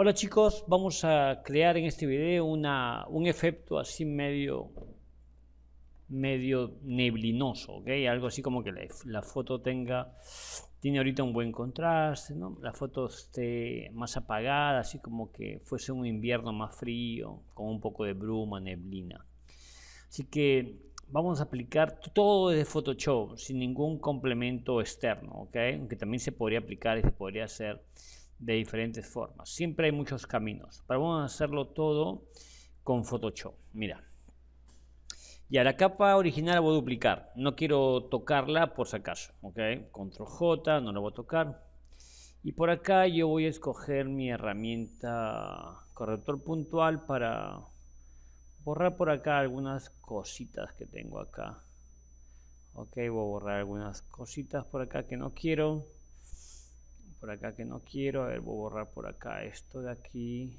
Hola chicos, vamos a crear en este video una, un efecto así medio, medio neblinoso, Algo así como que la, foto tenga, tiene ahorita un buen contraste, ¿no? La foto esté más apagada, así como que fuese un invierno más frío, con un poco de bruma, neblina. Así que vamos a aplicar todo desde Photoshop, sin ningún complemento externo, Aunque también se podría aplicar y se podría hacer de diferentes formas. Siempre hay muchos caminos, pero vamos a hacerlo todo con Photoshop. Mira. Ya la capa original la voy a duplicar. No quiero tocarla por si acaso. ¿ok? Control J, no la voy a tocar. Y por acá yo voy a escoger mi herramienta corrector puntual para borrar por acá algunas cositas que tengo acá. Ok, voy a borrar algunas cositas por acá que no quiero por acá que no quiero. A ver, voy a borrar por acá esto de aquí.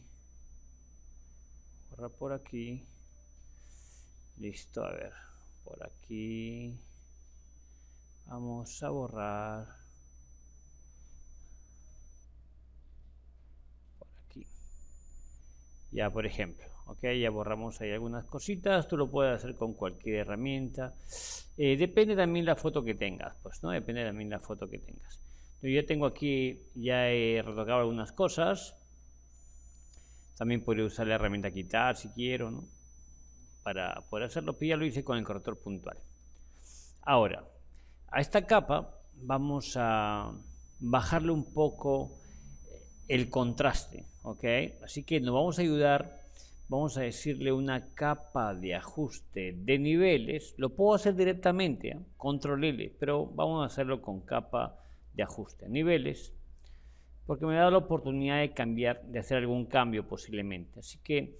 Borrar por aquí. Listo, a ver. Por aquí. Vamos a borrar. Por aquí. Ya, por ejemplo. Ok, ya borramos ahí algunas cositas. Tú lo puedes hacer con cualquier herramienta. Eh, depende también la foto que tengas. Pues no, depende también la foto que tengas. Yo ya tengo aquí, ya he retocado algunas cosas. También puedo usar la herramienta quitar si quiero, ¿no? Para poder hacerlo, pero ya lo hice con el corrector puntual. Ahora, a esta capa vamos a bajarle un poco eh, el contraste, ¿ok? Así que nos vamos a ayudar, vamos a decirle una capa de ajuste de niveles. Lo puedo hacer directamente, ¿eh? control L, pero vamos a hacerlo con capa de ajuste a niveles, porque me da la oportunidad de cambiar, de hacer algún cambio posiblemente. Así que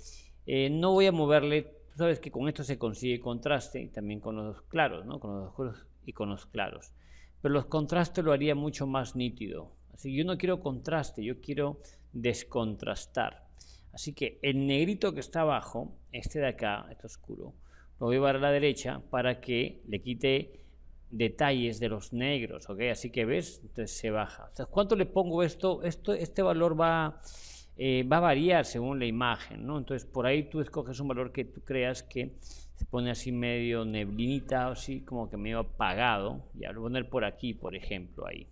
eh, no voy a moverle, sabes que con esto se consigue contraste y también con los claros, ¿no? con los oscuros y con los claros. Pero los contrastes lo haría mucho más nítido. Así yo no quiero contraste, yo quiero descontrastar. Así que el negrito que está abajo, este de acá, este oscuro, lo voy a llevar a la derecha para que le quite detalles de los negros, ¿ok? Así que ves, entonces se baja. ¿Cuánto le pongo esto? esto este valor va, eh, va a variar según la imagen, ¿no? Entonces por ahí tú escoges un valor que tú creas que se pone así medio neblinita, así como que medio apagado. y lo voy a poner por aquí, por ejemplo, ahí.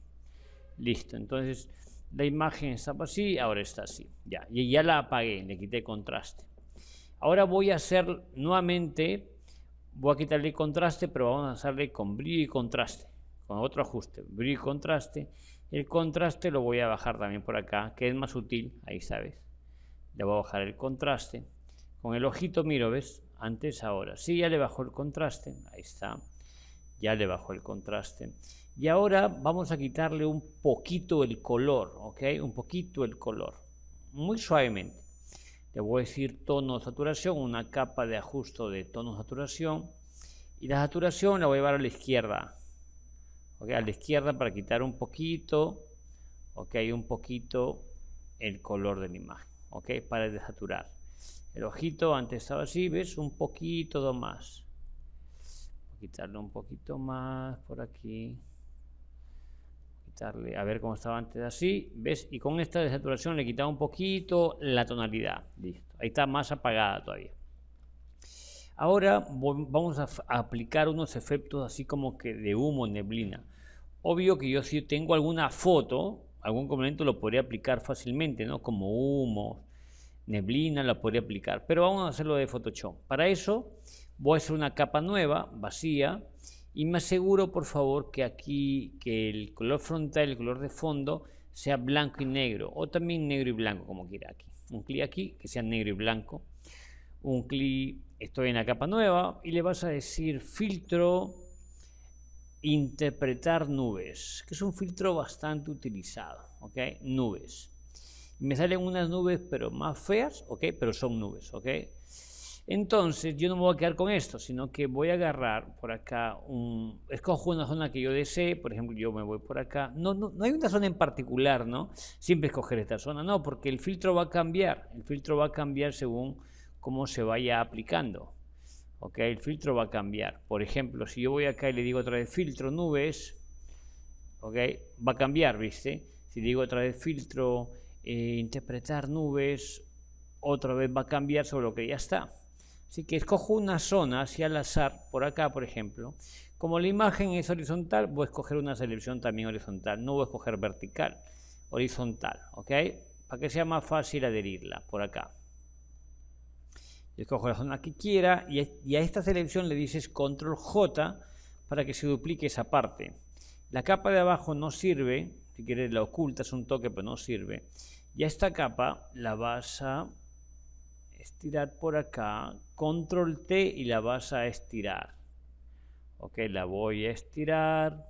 Listo, entonces la imagen estaba así, ahora está así. Ya, y ya la apagué, le quité contraste. Ahora voy a hacer nuevamente voy a quitarle contraste, pero vamos a hacerle con brillo y contraste, con otro ajuste, brillo y contraste. El contraste lo voy a bajar también por acá, que es más útil ahí sabes. Le voy a bajar el contraste. Con el ojito miro, ¿ves? Antes, ahora. Sí, ya le bajó el contraste, ahí está. Ya le bajó el contraste. Y ahora vamos a quitarle un poquito el color, ¿ok? Un poquito el color, muy suavemente le voy a decir tono saturación, una capa de ajuste de tono saturación y la saturación la voy a llevar a la izquierda, a la izquierda para quitar un poquito, ¿ok? un poquito el color de la imagen, ¿ok? para desaturar. El ojito antes estaba así, ves, un poquito más. Voy a un poquito más por aquí a ver cómo estaba antes así, ¿ves? Y con esta desaturación le quitaba un poquito la tonalidad, listo. Ahí está más apagada todavía. Ahora vamos a, aplicar unos efectos así como que de humo, neblina. Obvio que yo si tengo alguna foto, algún complemento lo podría aplicar fácilmente, ¿no? Como humo, neblina, lo podría aplicar. Pero vamos a hacerlo de Photoshop. Para eso voy a hacer una capa nueva, vacía, y me aseguro, por favor, que aquí, que el color frontal, el color de fondo, sea blanco y negro, o también negro y blanco, como quiera aquí. Un clic aquí, que sea negro y blanco. Un clic, estoy en la capa nueva, y le vas a decir filtro, interpretar nubes, que es un filtro bastante utilizado, ¿ok? Nubes. Me salen unas nubes, pero más feas, ¿ok? Pero son nubes, ¿ok? Entonces, yo no me voy a quedar con esto, sino que voy a agarrar por acá, un, escojo una zona que yo desee, por ejemplo, yo me voy por acá. No, no, hay una zona en particular, ¿no? Siempre escoger esta zona, no, porque el filtro va a cambiar, el filtro va a cambiar según cómo se vaya aplicando. ¿ok? El filtro va a cambiar. Por ejemplo, si yo voy acá y le digo otra vez filtro nubes, ¿ok? Va a cambiar, ¿viste? Si digo otra vez filtro eh, interpretar nubes, otra vez va a cambiar sobre lo que ya está. Así que escojo una zona así al azar, por acá por ejemplo. Como la imagen es horizontal, voy a escoger una selección también horizontal, no voy a escoger vertical, horizontal, ¿ok? Para que sea más fácil adherirla, por acá. Yo escojo la zona que quiera y a, esta selección le dices control J para que se duplique esa parte. La capa de abajo no sirve, si quieres la ocultas un toque, pero no sirve. Y a esta capa la vas a estirar por acá, control T y la vas a estirar. Ok, la voy a estirar,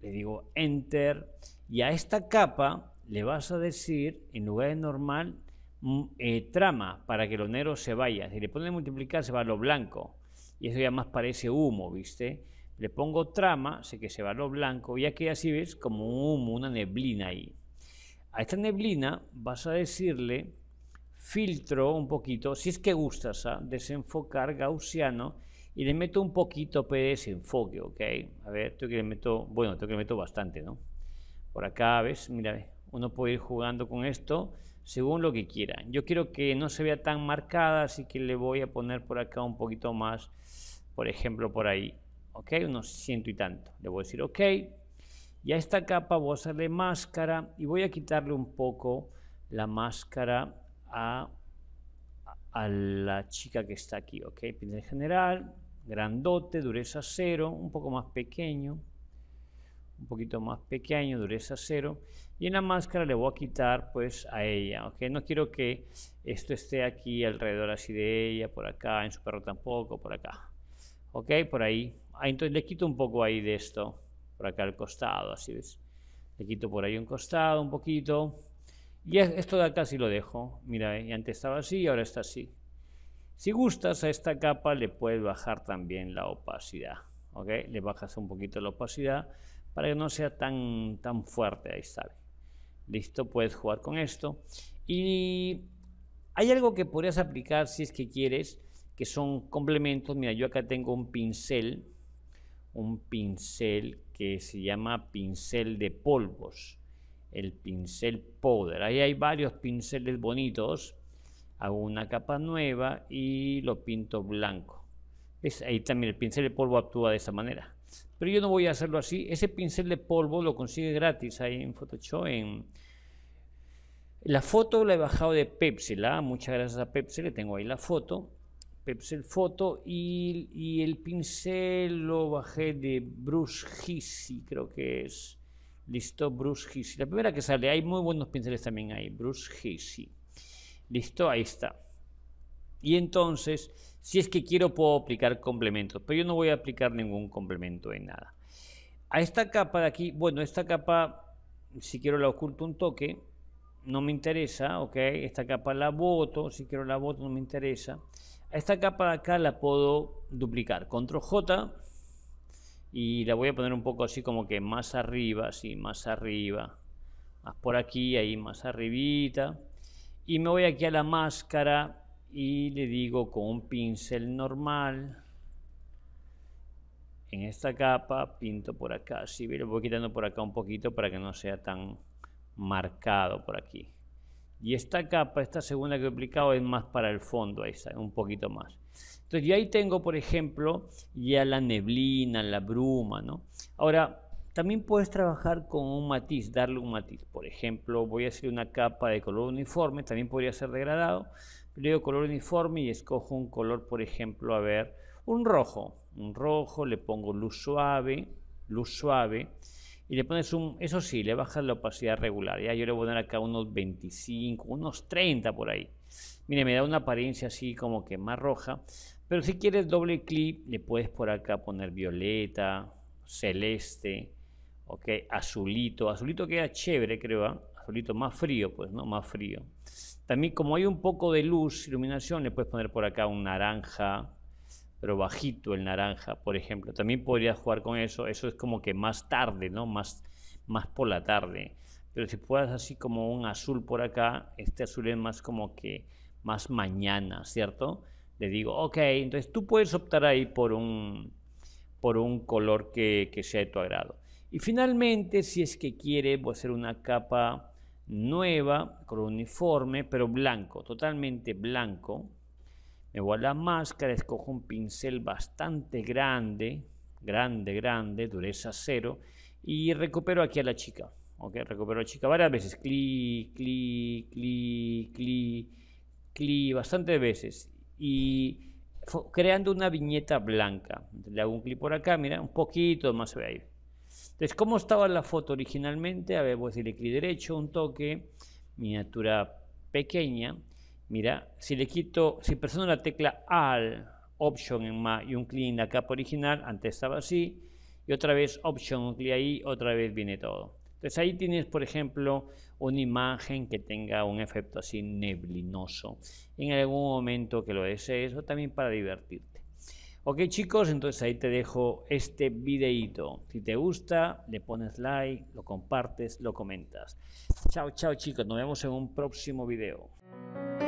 le digo enter y a esta capa le vas a decir, en lugar de normal, mm, eh, trama para que lo negro se vaya. Si le pones multiplicar se va a lo blanco y eso ya más parece humo, ¿viste? Le pongo trama, sé que se va a lo blanco y aquí así ves como un humo, una neblina ahí. A esta neblina vas a decirle filtro un poquito, si es que gustas, ¿ah? desenfocar gaussiano y le meto un poquito de desenfoque, ¿ok? A ver, tengo que le meto, bueno, tengo que le meto bastante, ¿no? Por acá, ¿ves? Mira, uno puede ir jugando con esto según lo que quiera. Yo quiero que no se vea tan marcada, así que le voy a poner por acá un poquito más, por ejemplo, por ahí, ¿ok? Unos ciento y tanto. Le voy a decir, ok, y a esta capa voy a hacerle máscara y voy a quitarle un poco la máscara a, la chica que está aquí, ¿ok? en general, grandote, dureza cero un poco más pequeño, un poquito más pequeño, dureza cero Y en la máscara le voy a quitar pues a ella, ¿ok? No quiero que esto esté aquí alrededor así de ella, por acá, en su perro tampoco, por acá. ¿Ok? Por ahí. Ah, entonces le quito un poco ahí de esto, por acá al costado, así ves. Le quito por ahí un costado, un poquito. Y esto de acá sí lo dejo. Mira, y antes estaba así y ahora está así. Si gustas, a esta capa le puedes bajar también la opacidad. ¿ok? Le bajas un poquito la opacidad para que no sea tan, tan fuerte. Ahí está. Listo, puedes jugar con esto. Y hay algo que podrías aplicar si es que quieres, que son complementos. Mira, yo acá tengo un pincel, un pincel que se llama pincel de polvos el pincel powder. Ahí hay varios pinceles bonitos. Hago una capa nueva y lo pinto blanco. Ahí también el pincel de polvo actúa de esa manera. Pero yo no voy a hacerlo así. Ese pincel de polvo lo consigue gratis ahí en Photoshop. En... La foto la he bajado de Pepsi. Muchas gracias a Pepsi, le tengo ahí la foto. Pepsi Foto y, y el pincel lo bajé de Bruce Hissy, creo que es Listo, Bruce si La primera que sale, hay muy buenos pinceles también ahí, Bruce Listo, ahí está. Y entonces, si es que quiero, puedo aplicar complementos, pero yo no voy a aplicar ningún complemento en nada. A esta capa de aquí, bueno, esta capa, si quiero la oculto un toque, no me interesa, ok, esta capa la voto si quiero la boto no me interesa. A esta capa de acá la puedo duplicar, control J, y la voy a poner un poco así como que más arriba, así más arriba, más ah, por aquí, ahí más arribita. Y me voy aquí a la máscara y le digo con un pincel normal, en esta capa pinto por acá, así, lo voy quitando por acá un poquito para que no sea tan marcado por aquí. Y esta capa, esta segunda que he aplicado, es más para el fondo, ahí está, un poquito más. Entonces, yo ahí tengo, por ejemplo, ya la neblina, la bruma, ¿no? Ahora, también puedes trabajar con un matiz, darle un matiz. Por ejemplo, voy a hacer una capa de color uniforme, también podría ser degradado. Le doy color uniforme y escojo un color, por ejemplo, a ver, un rojo. Un rojo, le pongo luz suave, luz suave y le pones un, eso sí, le bajas la opacidad regular, ya yo le voy a poner acá unos 25, unos 30 por ahí. Mire, me da una apariencia así como que más roja, pero si quieres doble clic, le puedes por acá poner violeta, celeste, ok, azulito, azulito queda chévere creo, ¿ah? azulito más frío, pues, ¿no? Más frío. También como hay un poco de luz, iluminación, le puedes poner por acá un naranja, pero bajito el naranja, por ejemplo. También podría jugar con eso. Eso es como que más tarde, ¿no? Más, más por la tarde. Pero si puedes así como un azul por acá, este azul es más como que más mañana, ¿cierto? Le digo, ok, entonces tú puedes optar ahí por un, por un color que, sea de tu agrado. Y finalmente, si es que quiere, puede hacer una capa nueva, con uniforme, pero blanco, totalmente blanco, me a la máscara, escojo un pincel bastante grande, grande, grande, dureza cero, y recupero aquí a la chica. ¿ok? Recupero a la chica varias veces, clic, clic, clic, clic, clic, bastante veces. Y creando una viñeta blanca. Le hago un clic por acá, mira, un poquito más se ve ahí. Entonces, ¿cómo estaba la foto originalmente? A ver, voy a decirle clic derecho, un toque, miniatura pequeña. Mira, si le quito, si presiono la tecla AL, Option en MA y un clic en la capa original, antes estaba así, y otra vez Option, un clic ahí, otra vez viene todo. Entonces ahí tienes, por ejemplo, una imagen que tenga un efecto así neblinoso en algún momento que lo desees o también para divertirte. Ok chicos, entonces ahí te dejo este videito. Si te gusta, le pones like, lo compartes, lo comentas. Chao, chao chicos, nos vemos en un próximo video.